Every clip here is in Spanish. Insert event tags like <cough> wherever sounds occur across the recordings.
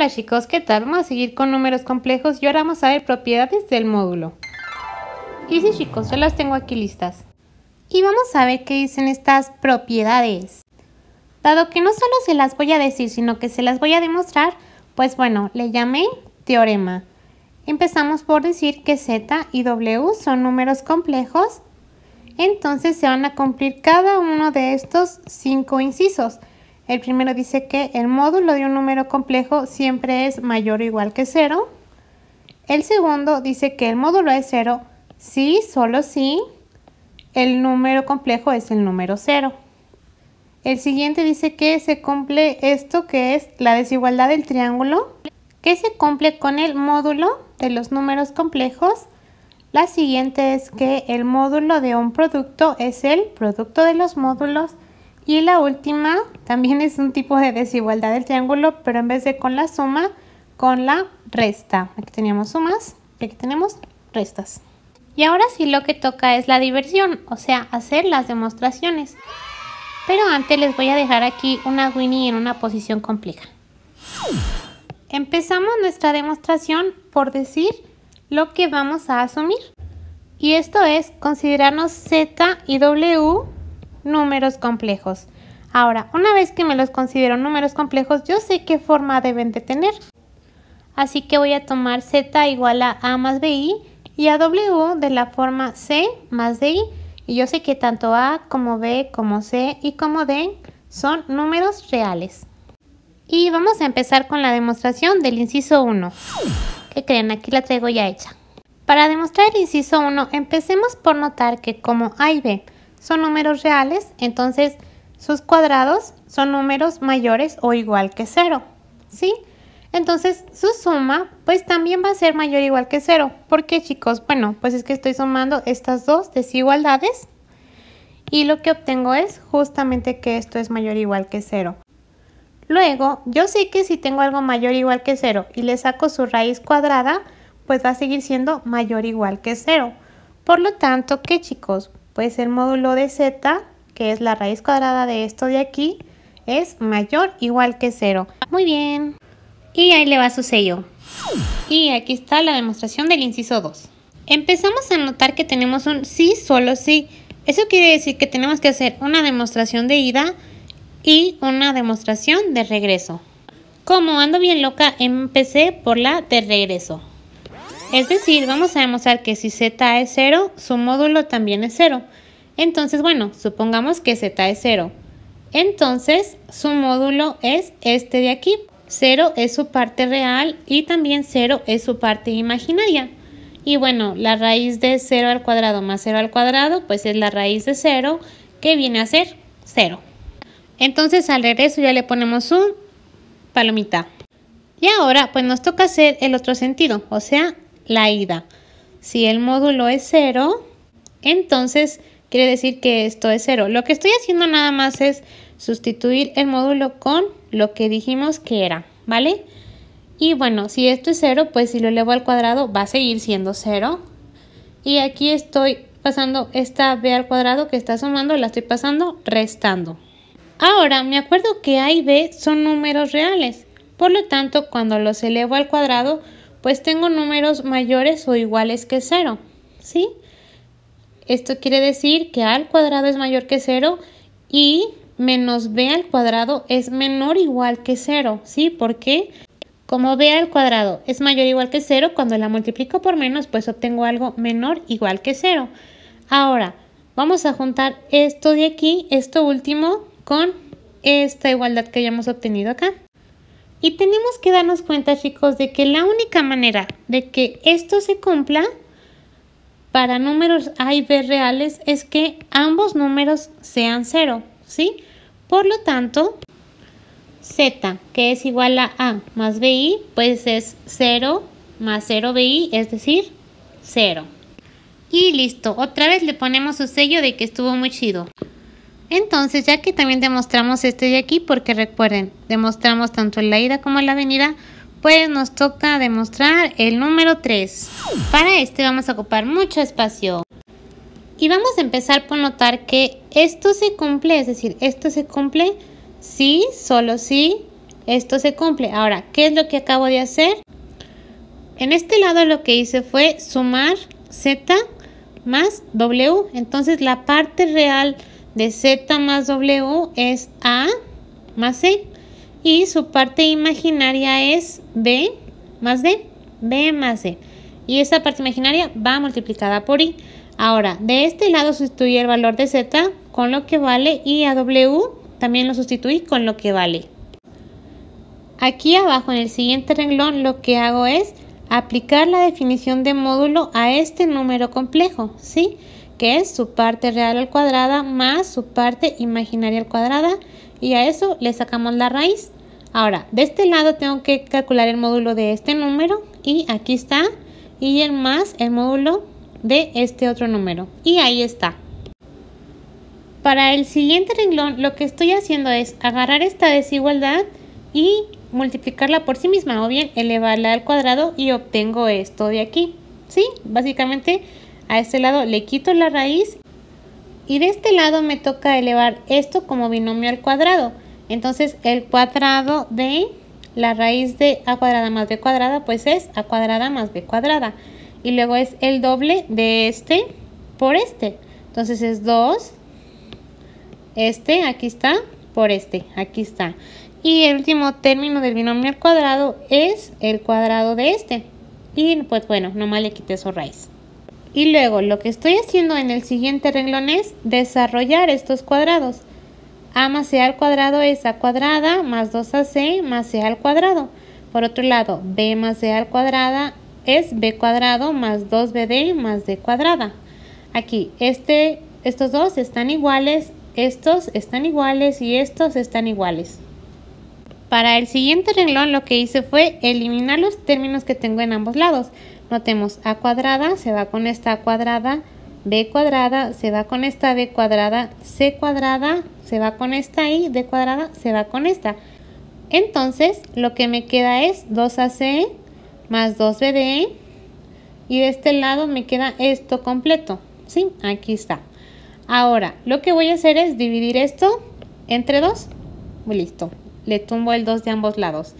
Hola chicos, ¿qué tal? Vamos a seguir con números complejos y ahora vamos a ver propiedades del módulo. Y sí chicos, yo las tengo aquí listas. Y vamos a ver qué dicen estas propiedades. Dado que no solo se las voy a decir, sino que se las voy a demostrar, pues bueno, le llamé teorema. Empezamos por decir que Z y W son números complejos, entonces se van a cumplir cada uno de estos cinco incisos. El primero dice que el módulo de un número complejo siempre es mayor o igual que cero. El segundo dice que el módulo es 0 si, solo si, el número complejo es el número 0. El siguiente dice que se cumple esto que es la desigualdad del triángulo, que se cumple con el módulo de los números complejos. La siguiente es que el módulo de un producto es el producto de los módulos y la última también es un tipo de desigualdad del triángulo, pero en vez de con la suma, con la resta. Aquí teníamos sumas y aquí tenemos restas. Y ahora sí lo que toca es la diversión, o sea, hacer las demostraciones. Pero antes les voy a dejar aquí una Winnie en una posición compleja. Empezamos nuestra demostración por decir lo que vamos a asumir. Y esto es considerarnos Z y W números complejos. Ahora, una vez que me los considero números complejos, yo sé qué forma deben de tener. Así que voy a tomar z igual a a más bi y a w de la forma c más di. Y yo sé que tanto a como b como c y como d son números reales. Y vamos a empezar con la demostración del inciso 1. Que creen? Aquí la traigo ya hecha. Para demostrar el inciso 1, empecemos por notar que como a y b son números reales, entonces sus cuadrados son números mayores o igual que cero, ¿sí? Entonces su suma pues también va a ser mayor o igual que cero. ¿Por qué chicos? Bueno, pues es que estoy sumando estas dos desigualdades y lo que obtengo es justamente que esto es mayor o igual que cero. Luego, yo sé que si tengo algo mayor o igual que 0 y le saco su raíz cuadrada, pues va a seguir siendo mayor o igual que 0. Por lo tanto, ¿qué chicos? pues el módulo de z, que es la raíz cuadrada de esto de aquí, es mayor igual que 0. Muy bien. Y ahí le va su sello. Y aquí está la demostración del inciso 2. Empezamos a notar que tenemos un sí solo sí. Eso quiere decir que tenemos que hacer una demostración de ida y una demostración de regreso. Como ando bien loca, empecé por la de regreso. Es decir, vamos a demostrar que si z es 0, su módulo también es 0. Entonces, bueno, supongamos que z es 0. Entonces, su módulo es este de aquí. 0 es su parte real y también 0 es su parte imaginaria. Y bueno, la raíz de 0 al cuadrado más 0 al cuadrado, pues es la raíz de 0 que viene a ser 0. Entonces al regreso ya le ponemos un palomita. Y ahora pues nos toca hacer el otro sentido, o sea, la ida. Si el módulo es 0, entonces quiere decir que esto es 0. Lo que estoy haciendo nada más es sustituir el módulo con lo que dijimos que era, ¿vale? Y bueno, si esto es 0, pues si lo elevo al cuadrado va a seguir siendo 0. Y aquí estoy pasando esta b al cuadrado que está sumando, la estoy pasando restando. Ahora, me acuerdo que a y b son números reales. Por lo tanto, cuando los elevo al cuadrado, pues tengo números mayores o iguales que 0, ¿sí? Esto quiere decir que a al cuadrado es mayor que 0 y menos b al cuadrado es menor o igual que 0, ¿sí? Porque como b al cuadrado es mayor o igual que 0, cuando la multiplico por menos, pues obtengo algo menor o igual que 0. Ahora, vamos a juntar esto de aquí, esto último, con esta igualdad que ya hemos obtenido acá. Y tenemos que darnos cuenta, chicos, de que la única manera de que esto se cumpla para números A y B reales es que ambos números sean cero, ¿sí? Por lo tanto, Z, que es igual a A más BI, pues es 0 más 0BI, es decir, 0. Y listo, otra vez le ponemos su sello de que estuvo muy chido. Entonces, ya que también demostramos este de aquí, porque recuerden, demostramos tanto en la ida como la venida, pues nos toca demostrar el número 3. Para este vamos a ocupar mucho espacio. Y vamos a empezar por notar que esto se cumple, es decir, esto se cumple sí, solo si esto se cumple. Ahora, ¿qué es lo que acabo de hacer? En este lado lo que hice fue sumar Z más W, entonces la parte real de Z más W es A más C y su parte imaginaria es B más D, B más c Y esa parte imaginaria va multiplicada por I. Ahora, de este lado sustituí el valor de Z con lo que vale y a W también lo sustituí con lo que vale. Aquí abajo en el siguiente renglón lo que hago es aplicar la definición de módulo a este número complejo, ¿sí? sí que es su parte real al cuadrada más su parte imaginaria al cuadrada y a eso le sacamos la raíz. Ahora, de este lado tengo que calcular el módulo de este número y aquí está y el más el módulo de este otro número y ahí está. Para el siguiente renglón lo que estoy haciendo es agarrar esta desigualdad y multiplicarla por sí misma o bien elevarla al cuadrado y obtengo esto de aquí. ¿Sí? Básicamente a este lado le quito la raíz y de este lado me toca elevar esto como binomio al cuadrado. Entonces el cuadrado de la raíz de a cuadrada más b cuadrada pues es a cuadrada más b cuadrada. Y luego es el doble de este por este. Entonces es 2, este aquí está, por este aquí está. Y el último término del binomio al cuadrado es el cuadrado de este. Y pues bueno, nomás le quité su raíz. Y luego lo que estoy haciendo en el siguiente renglón es desarrollar estos cuadrados. A más C e al cuadrado es A cuadrada más 2AC más C e al cuadrado. Por otro lado, B más C e al cuadrada es B cuadrado más 2BD más D cuadrada. Aquí, este, estos dos están iguales, estos están iguales y estos están iguales. Para el siguiente renglón lo que hice fue eliminar los términos que tengo en ambos lados. Notemos a cuadrada se va con esta a cuadrada, b cuadrada se va con esta b cuadrada, c cuadrada se va con esta y d cuadrada se va con esta. Entonces lo que me queda es 2ac e más 2 bd e y de este lado me queda esto completo. ¿Sí? Aquí está. Ahora lo que voy a hacer es dividir esto entre 2. Listo. Le tumbo el 2 de ambos lados.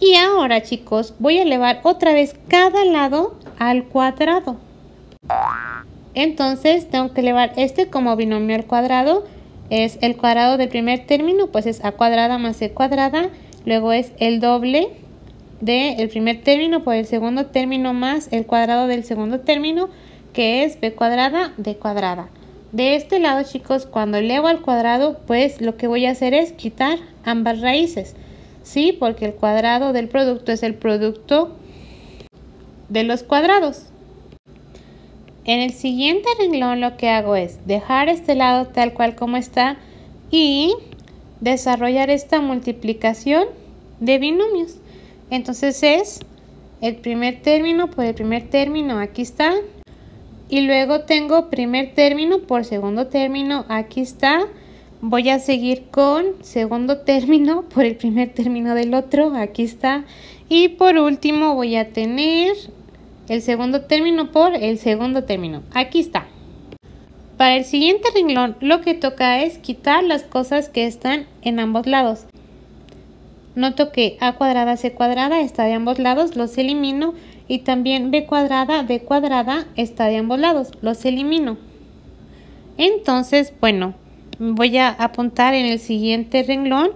Y ahora chicos, voy a elevar otra vez cada lado al cuadrado. Entonces tengo que elevar este como binomio al cuadrado. Es el cuadrado del primer término, pues es a cuadrada más c cuadrada. Luego es el doble del el primer término por el segundo término más el cuadrado del segundo término, que es b cuadrada d cuadrada. De este lado, chicos, cuando elevo al cuadrado, pues lo que voy a hacer es quitar ambas raíces. ¿sí? Porque el cuadrado del producto es el producto de los cuadrados. En el siguiente renglón lo que hago es dejar este lado tal cual como está y desarrollar esta multiplicación de binomios. Entonces es el primer término por el primer término, aquí está. Y luego tengo primer término por segundo término, aquí está voy a seguir con segundo término <laughs> por el primer término del otro, aquí está. Y por último voy a tener el segundo término por el segundo término, aquí está. Para el siguiente renglón lo que toca es quitar las cosas que están en ambos lados. Noto que A cuadrada C cuadrada está de ambos lados, los elimino. Y también B cuadrada D cuadrada está de ambos lados, los elimino. Entonces, bueno, voy a apuntar en el siguiente renglón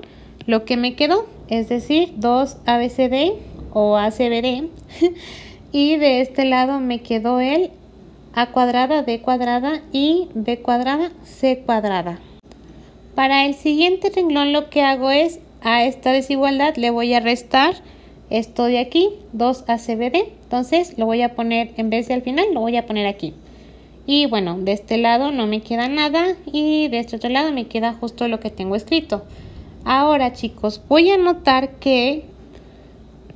lo que me quedó, es decir, 2 ABCD o ACBD. <laughs> y de este lado me quedó el A cuadrada, D cuadrada y B cuadrada, C cuadrada. Para el siguiente renglón lo que hago es a esta desigualdad le voy a restar esto de aquí, 2 ACBD. Entonces lo voy a poner, en vez de al final, lo voy a poner aquí. Y bueno, de este lado no me queda nada y de este otro lado me queda justo lo que tengo escrito. Ahora chicos, voy a notar que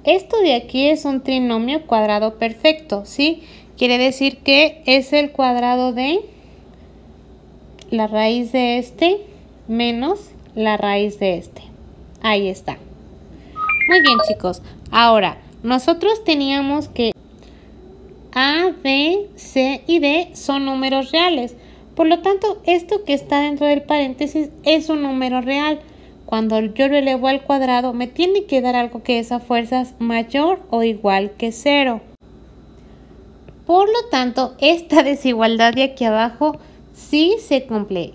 esto de aquí es un trinomio cuadrado perfecto, ¿sí? Quiere decir que es el cuadrado de la raíz de este menos la raíz de este. Ahí está. Muy bien chicos, ahora nosotros teníamos que a, B, C y D son números reales. Por lo tanto, esto que está dentro del paréntesis es un número real. Cuando yo lo elevo al cuadrado, me tiene que dar algo que es a fuerzas mayor o igual que cero. Por lo tanto, esta <laughs> desigualdad de aquí abajo sí se cumple.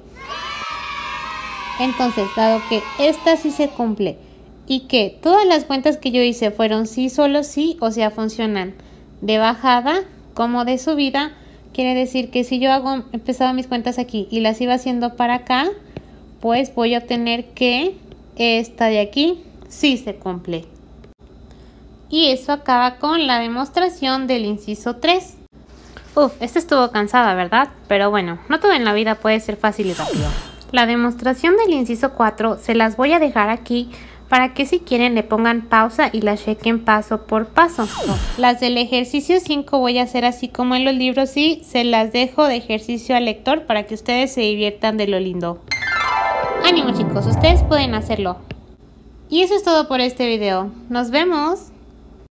Entonces, dado que esta sí se cumple y que todas las cuentas que yo hice fueron sí, solo sí, o sea, funcionan de bajada como de subida. Quiere decir que si yo hago, empezado mis cuentas aquí y las iba haciendo para acá, pues voy a obtener que esta de aquí sí se cumple. Y eso acaba con la demostración del inciso 3. Uf, esta estuvo cansada, ¿verdad? Pero bueno, no todo en la vida puede ser fácil y rápido. La demostración del inciso 4 se las voy a dejar aquí para que si quieren le pongan pausa y las chequen paso por paso. Las del ejercicio 5 voy a hacer así como en los libros y se las dejo de ejercicio al lector para que ustedes se diviertan de lo lindo. Ánimo chicos, ustedes pueden hacerlo. Y eso es todo por este video. ¡Nos vemos!